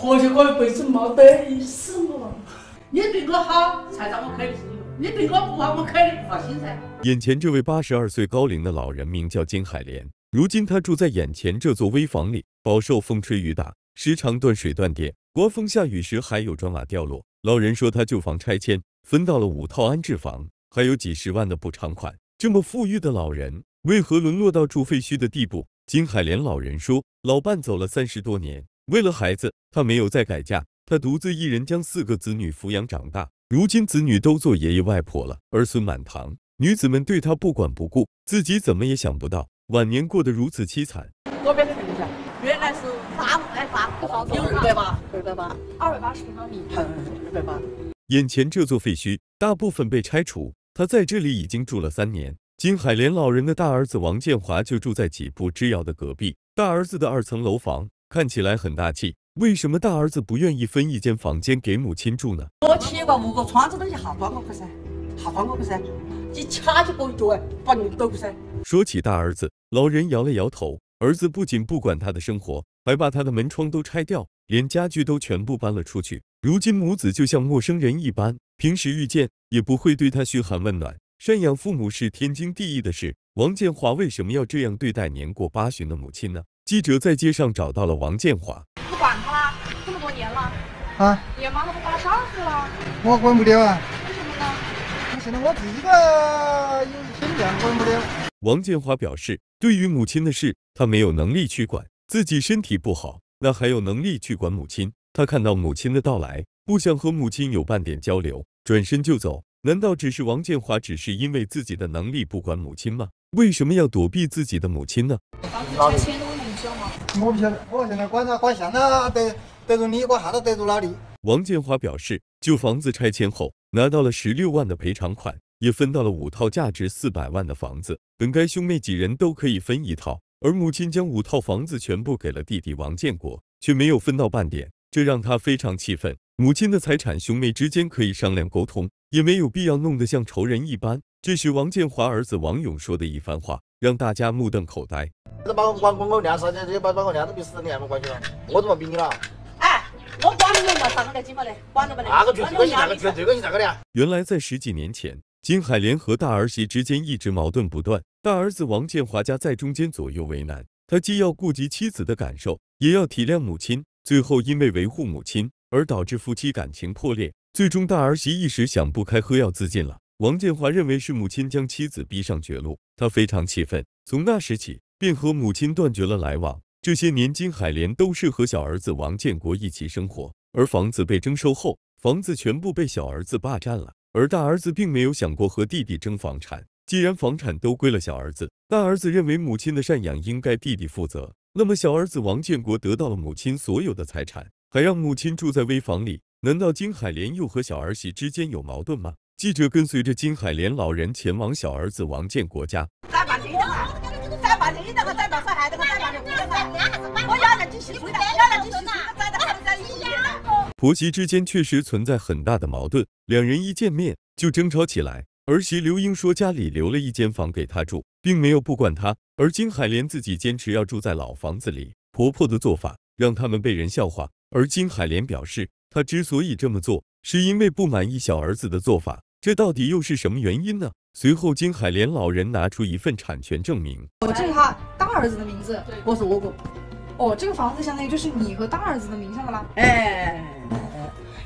活着这一辈子没得意思我，你对我好才让我开心你对我不好我肯定不放心噻。眼前这位八十二岁高龄的老人名叫金海莲，如今他住在眼前这座危房里，饱受风吹雨打，时常断水断电，刮风下雨时还有砖瓦掉落。老人说，他旧房拆迁分到了五套安置房，还有几十万的补偿款。这么富裕的老人，为何沦落到住废墟的地步？金海莲老人说，老伴走了三十多年。为了孩子，他没有再改嫁，他独自一人将四个子女抚养长大。如今子女都做爷爷外婆了，儿孙满堂，女子们对他不管不顾，自己怎么也想不到晚年过得如此凄惨。这边看一下，原来是啥？哎八，四层楼对吧？二百八，二百八十平方米，二百八。眼前这座废墟大部分被拆除，他在这里已经住了三年。金海莲老人的大儿子王建华就住在几步之遥的隔壁，大儿子的二层楼房。看起来很大气，为什么大儿子不愿意分一间房间给母亲住呢？我不是，不是，掐就脚哎，把你不是。说起大儿子，老人摇了摇头。儿子不仅不管他的生活，还把他的门窗都拆掉，连家具都全部搬了出去。如今母子就像陌生人一般，平时遇见也不会对他嘘寒问暖。赡养父母是天经地义的事，王建华为什么要这样对待年过八旬的母亲呢？记者在街上找到了王建华。不管他啦，这么多年了啊，连妈都不管上去了，我管不了啊？为什么呢？现在我自己有一些管不了。王建华表示，对于母亲的事，他没有能力去管，自己身体不好，那还有能力去管母亲？他看到母亲的到来，不想和母亲有半点交流，转身就走。难道只是王建华只是因为自己的能力不管母亲吗？为什么要躲避自己的母亲呢？我不晓得，我现在管他管现在得得罪你，我还都得罪哪里？王建华表示，旧房子拆迁后拿到了十六万的赔偿款，也分到了五套价值四百万的房子，本该兄妹几人都可以分一套，而母亲将五套房子全部给了弟弟王建国，却没有分到半点，这让他非常气愤。母亲的财产，兄妹之间可以商量沟通，也没有必要弄得像仇人一般。这是王建华儿子王勇说的一番话，让大家目瞪口呆。都把管管我把把我逼死，了？我怎么逼你了？我管你嘛？个紧嘛嘞？管嘞？那个是个个原来在十几年前，金海莲和大儿媳之间一直矛盾不断，大儿子王建华家在中间左右为难，他既要顾及妻子的感受，也要体谅母亲。最后因为维护母亲而导致夫妻感情破裂，最终大儿媳一时想不开喝药自尽了。王建华认为是母亲将妻子逼上绝路，他非常气愤。从那时起。便和母亲断绝了来往。这些年，金海莲都是和小儿子王建国一起生活。而房子被征收后，房子全部被小儿子霸占了。而大儿子并没有想过和弟弟争房产。既然房产都归了小儿子，大儿子认为母亲的赡养应该弟弟负责。那么，小儿子王建国得到了母亲所有的财产，还让母亲住在危房里。难道金海莲又和小儿媳之间有矛盾吗？记者跟随着金海莲老人前往小儿子王建国家。婆媳之间确实存在很大的矛盾，两人一见面就争吵起来。儿媳刘英说家里留了一间房给她住，并没有不管她，而金海莲自己坚持要住在老房子里。婆婆的做法让他们被人笑话，而金海莲表示她之所以这么做，是因为不满意小儿子的做法。这到底又是什么原因呢？随后，金海莲老人拿出一份产权证明：“哦，这是他大儿子的名字，我是我哥。哦，这个房子相当于就是你和大儿子的名下的啦。哎，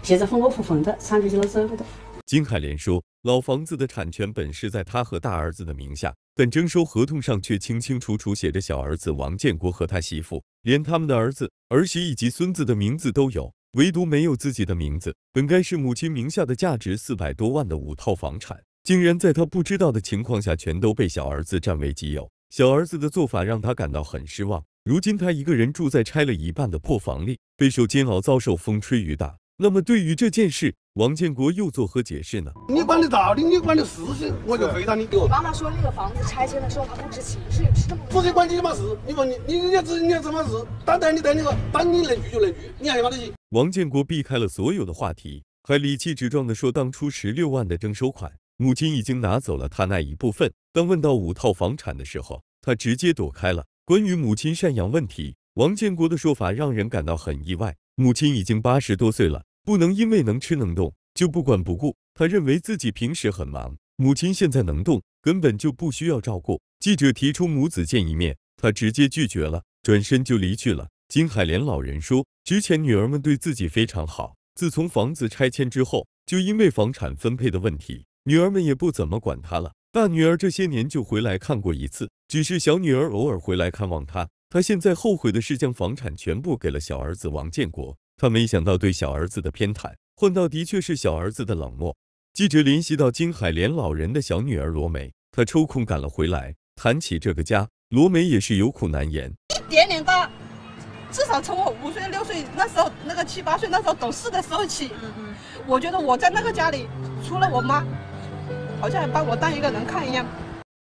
现在分我分分的，产权就能走的。金海莲说：“老房子的产权本是在他和大儿子的名下，但征收合同上却清清楚楚写着小儿子王建国和他媳妇，连他们的儿子、儿媳以及孙子的名字都有，唯独没有自己的名字。本该是母亲名下的价值四百多万的五套房产。”竟然在他不知道的情况下，全都被小儿子占为己有。小儿子的做法让他感到很失望。如今他一个人住在拆了一半的破房里，备受煎熬，遭受风吹雨打。那么对于这件事，王建国又作何解释呢？你管得到，的？你管的事情我就回答你。我妈妈说那个房子拆迁的时候她不知情，是是这么。自己管你什么事？你问你你你要怎你要什么事？等等你等你个，等你能住就能住，你还管得些？王建国避开了所有的话题，还理气直壮地说：“当初十六万的征收款。”母亲已经拿走了他那一部分。当问到五套房产的时候，他直接躲开了。关于母亲赡养问题，王建国的说法让人感到很意外。母亲已经八十多岁了，不能因为能吃能动就不管不顾。他认为自己平时很忙，母亲现在能动，根本就不需要照顾。记者提出母子见一面，他直接拒绝了，转身就离去了。金海莲老人说，之前女儿们对自己非常好，自从房子拆迁之后，就因为房产分配的问题。女儿们也不怎么管他了，大女儿这些年就回来看过一次，只是小女儿偶尔回来看望他。他现在后悔的是将房产全部给了小儿子王建国，他没想到对小儿子的偏袒换到的确是小儿子的冷漠。记者联系到金海莲老人的小女儿罗梅，她抽空赶了回来，谈起这个家，罗梅也是有苦难言。一点点大，至少从我五岁六岁那时候，那个七八岁那时候懂事的时候起，嗯嗯，我觉得我在那个家里，除了我妈。好像把我当一个人看一样。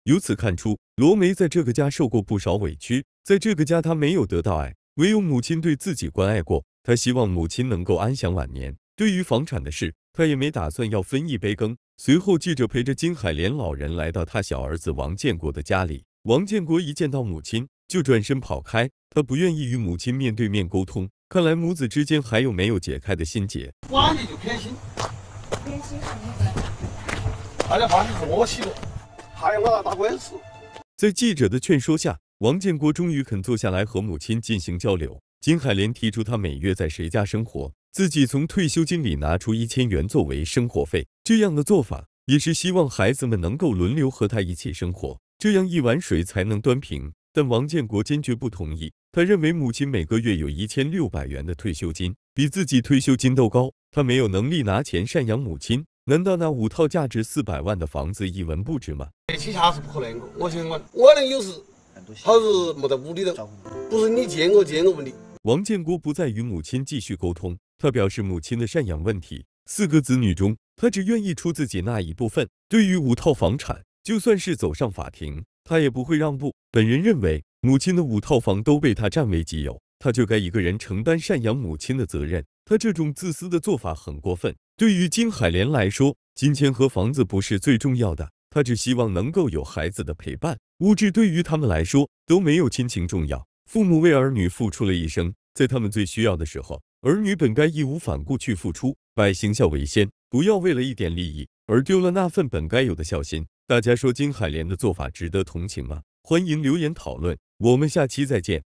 由此看出，罗梅在这个家受过不少委屈，在这个家她没有得到爱，唯有母亲对自己关爱过。她希望母亲能够安享晚年。对于房产的事，她也没打算要分一杯羹。随后，记者陪着金海莲老人来到她小儿子王建国的家里。王建国一见到母亲就转身跑开，他不愿意与母亲面对面沟通。看来母子之间还有没有解开的心结。大家房子是我洗的，还要我来打官司。在记者的劝说下，王建国终于肯坐下来和母亲进行交流。金海莲提出，他每月在谁家生活，自己从退休金里拿出一千元作为生活费。这样的做法也是希望孩子们能够轮流和他一起生活，这样一碗水才能端平。但王建国坚决不同意，他认为母亲每个月有一千六百元的退休金，比自己退休金都高，他没有能力拿钱赡养母亲。难道那五套价值四百万的房子一文不值吗？是不可能的。我问，我有是没屋里头，不是你我，我王建国不再与母亲继续沟通，他表示母亲的赡养问题，四个子女中他只愿意出自己那一部分。对于五套房产，就算是走上法庭，他也不会让步。本人认为，母亲的五套房都被他占为己有，他就该一个人承担赡养母亲的责任。他这种自私的做法很过分。对于金海莲来说，金钱和房子不是最重要的，她只希望能够有孩子的陪伴。物质对于他们来说都没有亲情重要。父母为儿女付出了一生，在他们最需要的时候，儿女本该义无反顾去付出。百行孝为先，不要为了一点利益而丢了那份本该有的孝心。大家说金海莲的做法值得同情吗？欢迎留言讨论。我们下期再见。